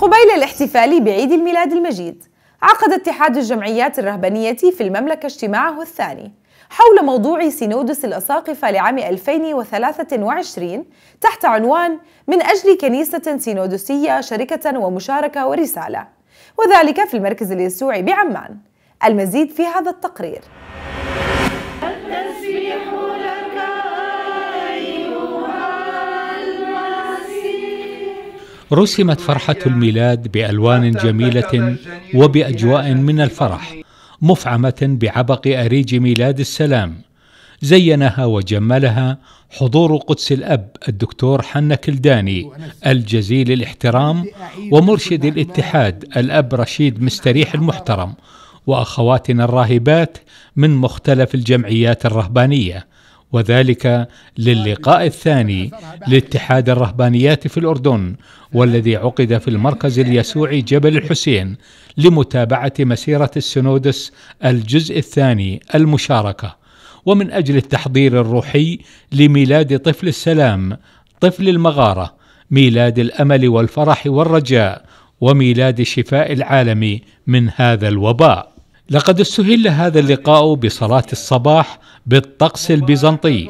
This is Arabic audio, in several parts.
قبيل الاحتفال بعيد الميلاد المجيد عقد اتحاد الجمعيات الرهبانية في المملكة اجتماعه الثاني حول موضوع سينودس الأساقفة لعام 2023 تحت عنوان من أجل كنيسة سينودسية شركة ومشاركة ورسالة وذلك في المركز اليسوعي بعمان المزيد في هذا التقرير رسمت فرحة الميلاد بألوان جميلة وبأجواء من الفرح مفعمة بعبق أريج ميلاد السلام زينها وجملها حضور قدس الأب الدكتور حنا كلداني الجزيل الاحترام ومرشد الاتحاد الأب رشيد مستريح المحترم وأخواتنا الراهبات من مختلف الجمعيات الرهبانية وذلك للقاء الثاني لاتحاد الرهبانيات في الأردن والذي عقد في المركز اليسوعي جبل الحسين لمتابعة مسيرة السنودس الجزء الثاني المشاركة ومن أجل التحضير الروحي لميلاد طفل السلام طفل المغارة ميلاد الأمل والفرح والرجاء وميلاد الشفاء العالمي من هذا الوباء لقد استهل هذا اللقاء بصلاة الصباح بالطقس البيزنطي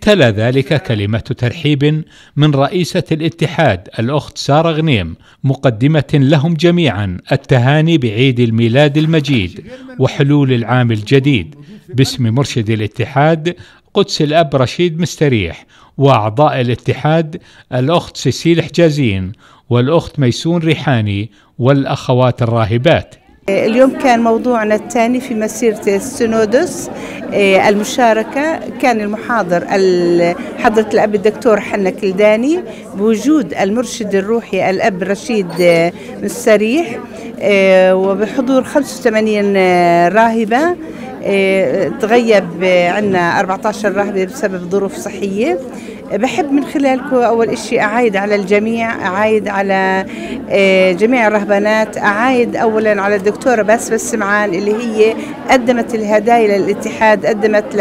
تلا ذلك كلمة ترحيب من رئيسة الاتحاد الأخت سارة غنيم مقدمة لهم جميعا التهاني بعيد الميلاد المجيد وحلول العام الجديد باسم مرشد الاتحاد قدس الأب رشيد مستريح وأعضاء الاتحاد الأخت سيسيل حجازين والأخت ميسون ريحاني والأخوات الراهبات آه، اليوم كان موضوعنا الثاني في مسيرة السنودس آه، المشاركة كان المحاضر حضرة الأب الدكتور حنا كلداني بوجود المرشد الروحي الأب رشيد آه، السريح وبحضور 85 راهبة تغيب عنا 14 راهبة بسبب ظروف صحية بحب من خلالكم أول إشي أعايد على الجميع أعايد على آه، جميع الرهبانات أعايد أولا على الدكتورة بس السمعان اللي هي قدمت الهدايا للاتحاد قدمت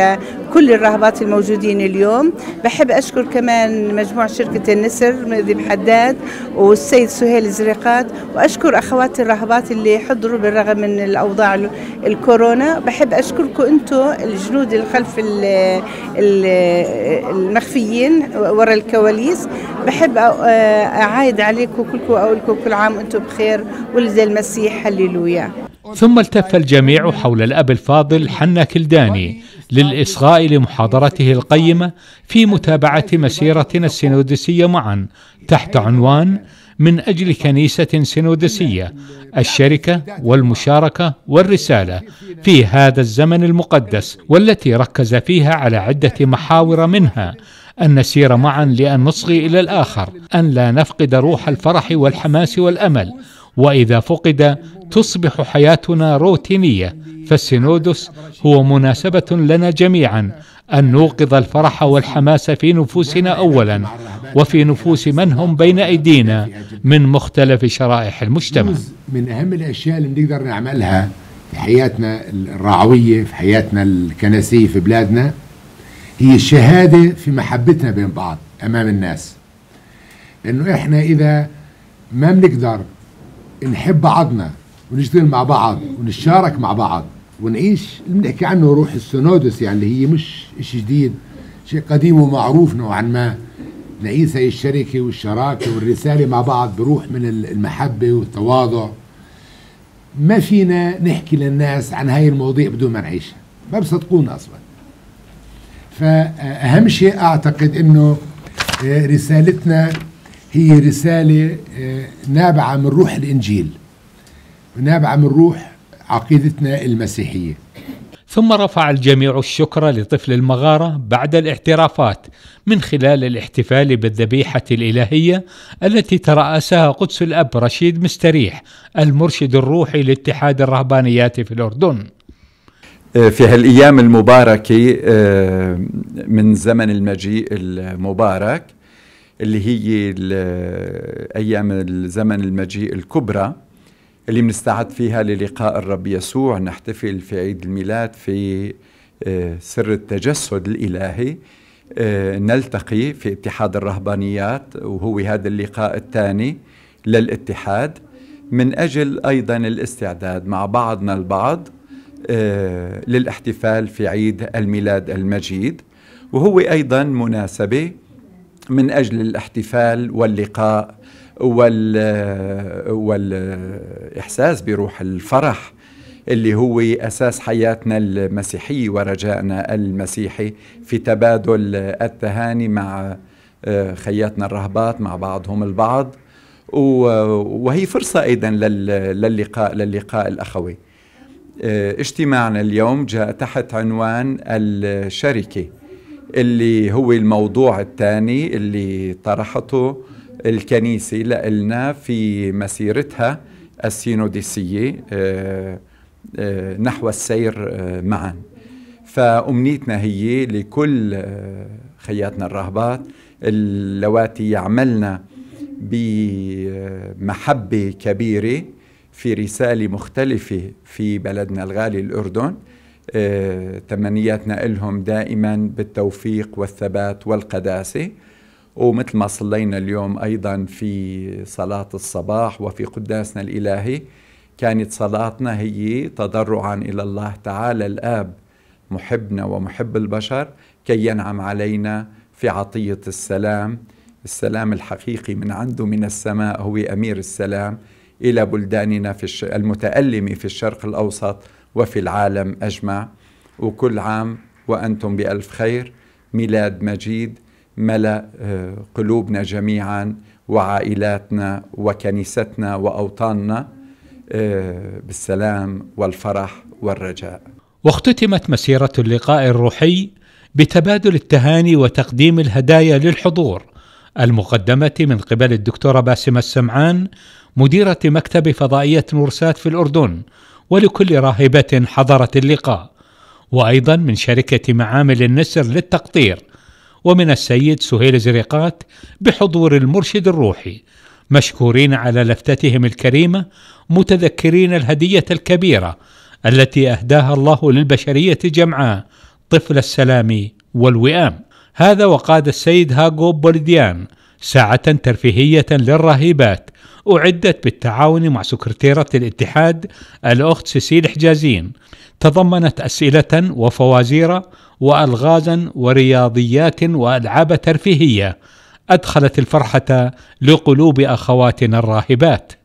كل الرهبات الموجودين اليوم بحب أشكر كمان مجموعة شركة النسر ذي حداد والسيد سهيل الزريقات وأشكر أخوات الرهبات اللي حضروا بالرغم من الأوضاع الكورونا بحب أشكركم أنتم الجنود الخلف المخفيين وراء الكواليس بحب أعايد عليكم كلكم وأقول لكم كل عام وأنتم بخير ولد المسيح هللويا ثم التف الجميع حول الأب الفاضل حنا كلداني للإصغاء لمحاضرته القيمة في متابعة مسيرتنا السينودسية معا تحت عنوان من أجل كنيسة سينودسية الشركة والمشاركة والرسالة في هذا الزمن المقدس والتي ركز فيها على عدة محاور منها أن نسير معا لأن نصغي إلى الآخر أن لا نفقد روح الفرح والحماس والأمل واذا فقد تصبح حياتنا روتينيه فالسينودوس هو مناسبه لنا جميعا ان نوقظ الفرح والحماس في نفوسنا اولا وفي نفوس من هم بين ايدينا من مختلف شرائح المجتمع من اهم الاشياء اللي بنقدر نعملها في حياتنا الرعويه في حياتنا الكنسيه في بلادنا هي الشهاده في محبتنا بين بعض امام الناس انه احنا اذا ما بنقدر نحب بعضنا ونشتغل مع بعض ونتشارك مع بعض ونعيش بنحكي عنه روح السنودس يعني اللي هي مش شيء جديد شيء قديم ومعروف نوعا ما نعيش هي الشركه والشراكه والرساله مع بعض بروح من المحبه والتواضع ما فينا نحكي للناس عن هاي المواضيع بدون ما نعيشها ما بصدقونا اصلا فاهم شيء اعتقد انه آه، رسالتنا هي رسالة آه، نابعة من روح الإنجيل نابعة من روح عقيدتنا المسيحية ثم رفع الجميع الشكر لطفل المغارة بعد الاعترافات من خلال الاحتفال بالذبيحة الإلهية التي ترأسها قدس الأب رشيد مستريح المرشد الروحي لاتحاد الرهبانيات في الأردن آه، في هالأيام المباركة آه، من زمن المجيء المبارك اللي هي ايام الزمن المجيء الكبرى اللي بنستعد فيها للقاء الرب يسوع نحتفل في عيد الميلاد في آه، سر التجسد الالهي آه، نلتقي في اتحاد الرهبانيات وهو هذا اللقاء الثاني للاتحاد من اجل ايضا الاستعداد مع بعضنا البعض آه، للاحتفال في عيد الميلاد المجيد وهو ايضا مناسبه من اجل الاحتفال واللقاء وال والاحساس بروح الفرح اللي هو اساس حياتنا المسيحيه ورجائنا المسيحي في تبادل التهاني مع خياتنا الرهبات مع بعضهم البعض وهي فرصه ايضا للقاء للقاء الاخوي اجتماعنا اليوم جاء تحت عنوان الشركه اللي هو الموضوع الثاني اللي طرحته الكنيسة لنا في مسيرتها السينوديسية آه، آه، نحو السير آه، معا فأمنيتنا هي لكل خياتنا الرهبات اللواتي يعملن بمحبة كبيرة في رسالة مختلفة في بلدنا الغالي الأردن تمنياتنا لهم دائما بالتوفيق والثبات والقداسة ومثل ما صلينا اليوم أيضا في صلاة الصباح وفي قداسنا الإلهي كانت صلاتنا هي تضرعا إلى الله تعالى الآب محبنا ومحب البشر كي ينعم علينا في عطية السلام السلام الحقيقي من عنده من السماء هو أمير السلام إلى بلداننا في المتألمة في الشرق الأوسط وفي العالم أجمع وكل عام وأنتم بألف خير ميلاد مجيد ملأ آه، قلوبنا جميعا وعائلاتنا وكنيستنا وأوطاننا آه، بالسلام والفرح والرجاء واختتمت مسيرة اللقاء الروحي بتبادل التهاني وتقديم الهدايا للحضور المقدمة من قبل الدكتورة باسمة السمعان مديرة مكتب فضائية مرسات في الأردن ولكل راهبة حضرت اللقاء وأيضا من شركة معامل النسر للتقطير ومن السيد سهيل زريقات بحضور المرشد الروحي مشكورين على لفتتهم الكريمة متذكرين الهدية الكبيرة التي أهداها الله للبشرية جمعاء طفل السلام والوئام هذا وقاد السيد هاغو بولديان ساعة ترفيهية للراهبات أعدت بالتعاون مع سكرتيرة الاتحاد الأخت سيسيل حجازين تضمنت أسئلة وفوازير وألغازا ورياضيات وألعاب ترفيهية أدخلت الفرحة لقلوب أخواتنا الراهبات